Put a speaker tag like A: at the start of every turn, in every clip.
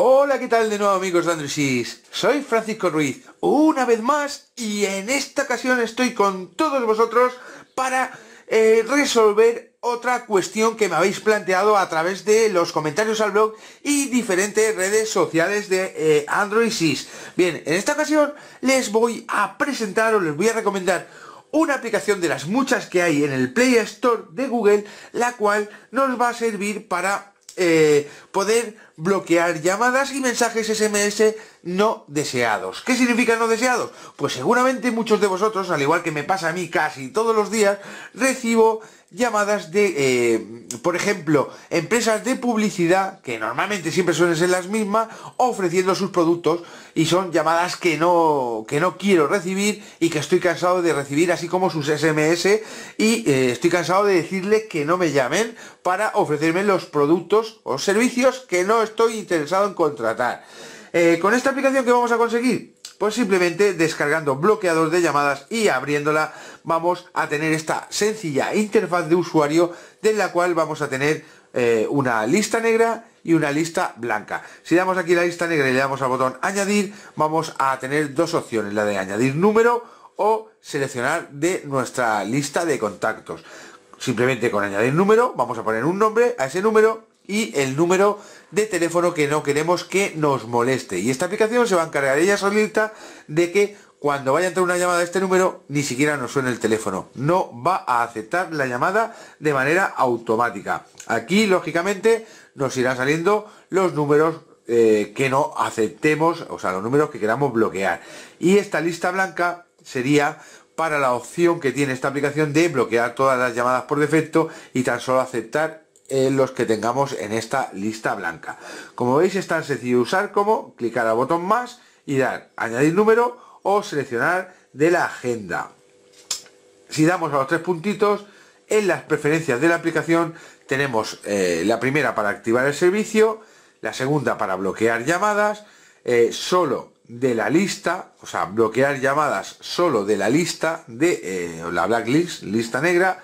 A: Hola, ¿qué tal de nuevo amigos de Sys? Soy Francisco Ruiz, una vez más, y en esta ocasión estoy con todos vosotros para eh, resolver otra cuestión que me habéis planteado a través de los comentarios al blog y diferentes redes sociales de eh, Android Bien, en esta ocasión les voy a presentar o les voy a recomendar una aplicación de las muchas que hay en el Play Store de Google, la cual nos va a servir para eh, poder bloquear llamadas y mensajes SMS no deseados. ¿Qué significa no deseados? Pues seguramente muchos de vosotros, al igual que me pasa a mí casi todos los días, recibo llamadas de, eh, por ejemplo, empresas de publicidad, que normalmente siempre suelen ser las mismas, ofreciendo sus productos y son llamadas que no, que no quiero recibir y que estoy cansado de recibir, así como sus SMS y eh, estoy cansado de decirle que no me llamen para ofrecerme los productos o servicios que no estoy interesado en contratar. Eh, con esta aplicación que vamos a conseguir pues simplemente descargando bloqueador de llamadas y abriéndola vamos a tener esta sencilla interfaz de usuario de la cual vamos a tener eh, una lista negra y una lista blanca. Si damos aquí la lista negra y le damos al botón añadir, vamos a tener dos opciones, la de añadir número o seleccionar de nuestra lista de contactos. Simplemente con añadir número, vamos a poner un nombre a ese número y el número de teléfono que no queremos que nos moleste. Y esta aplicación se va a encargar ella solita de que cuando vaya a entrar una llamada de este número ni siquiera nos suene el teléfono. No va a aceptar la llamada de manera automática. Aquí, lógicamente, nos irán saliendo los números eh, que no aceptemos, o sea, los números que queramos bloquear. Y esta lista blanca sería para la opción que tiene esta aplicación de bloquear todas las llamadas por defecto y tan solo aceptar los que tengamos en esta lista blanca. Como veis es tan sencillo usar como clicar al botón más y dar añadir número o seleccionar de la agenda. Si damos a los tres puntitos, en las preferencias de la aplicación tenemos eh, la primera para activar el servicio, la segunda para bloquear llamadas, eh, solo de la lista, o sea, bloquear llamadas solo de la lista de la eh, la blacklist, lista negra,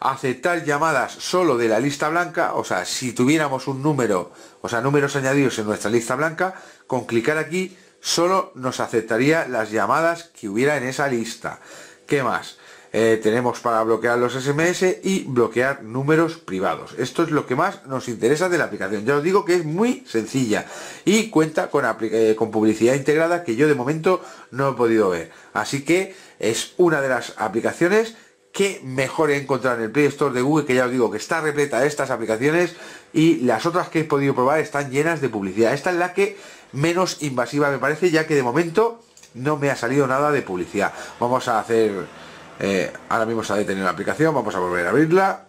A: aceptar llamadas solo de la lista blanca, o sea, si tuviéramos un número, o sea, números añadidos en nuestra lista blanca, con clicar aquí solo nos aceptaría las llamadas que hubiera en esa lista. ¿Qué más? Eh, tenemos para bloquear los SMS y bloquear números privados. Esto es lo que más nos interesa de la aplicación. Ya os digo que es muy sencilla y cuenta con, eh, con publicidad integrada que yo de momento no he podido ver. Así que es una de las aplicaciones que mejor encontrar en el Play Store de Google, que ya os digo que está repleta de estas aplicaciones y las otras que he podido probar están llenas de publicidad. Esta es la que menos invasiva me parece, ya que de momento no me ha salido nada de publicidad. Vamos a hacer... Eh, ahora mismo se ha detenido la aplicación, vamos a volver a abrirla.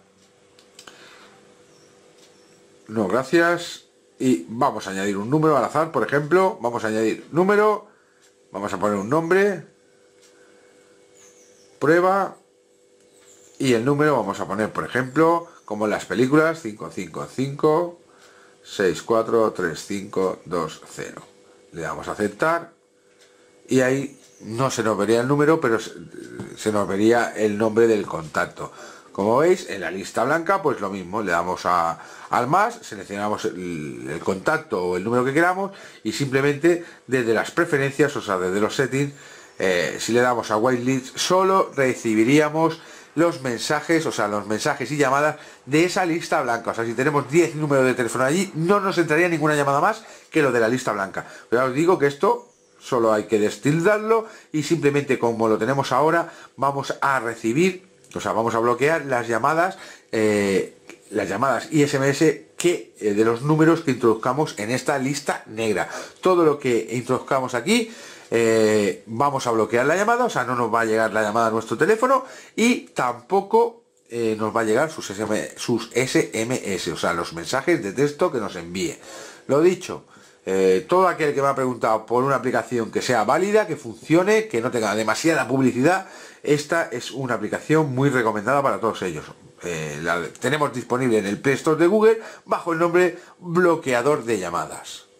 A: No, gracias. Y vamos a añadir un número al azar, por ejemplo. Vamos a añadir número. Vamos a poner un nombre. Prueba y el número vamos a poner, por ejemplo, como en las películas, 555 643520. Le damos a aceptar y ahí no se nos vería el número, pero se nos vería el nombre del contacto. Como veis, en la lista blanca, pues lo mismo, le damos al más, seleccionamos el, contacto o el número que queramos y simplemente desde las preferencias, o sea, desde los settings, eh, si le damos a white whitelist, solo recibiríamos los mensajes, o sea, los mensajes y llamadas de esa lista blanca. O sea, si tenemos 10 números de teléfono allí, no nos entraría ninguna llamada más que lo de la lista blanca. Pero ya os digo que esto solo hay que destildarlo y simplemente como lo tenemos ahora, vamos a recibir, o sea, vamos a bloquear las llamadas, eh, las llamadas y SMS eh, de los números que introduzcamos en esta lista negra. Todo lo que introduzcamos aquí eh, vamos a bloquear la llamada, o sea, no nos va a llegar la llamada a nuestro teléfono y tampoco eh, nos va a llegar sus, sus SMS, o sea, los mensajes de texto que nos envíe. Lo dicho, eh, todo aquel que me ha preguntado por una aplicación que sea válida, que funcione, que no tenga demasiada publicidad, esta es una aplicación muy recomendada para todos ellos. Eh, la tenemos disponible en el Play Store de Google bajo el nombre bloqueador de llamadas.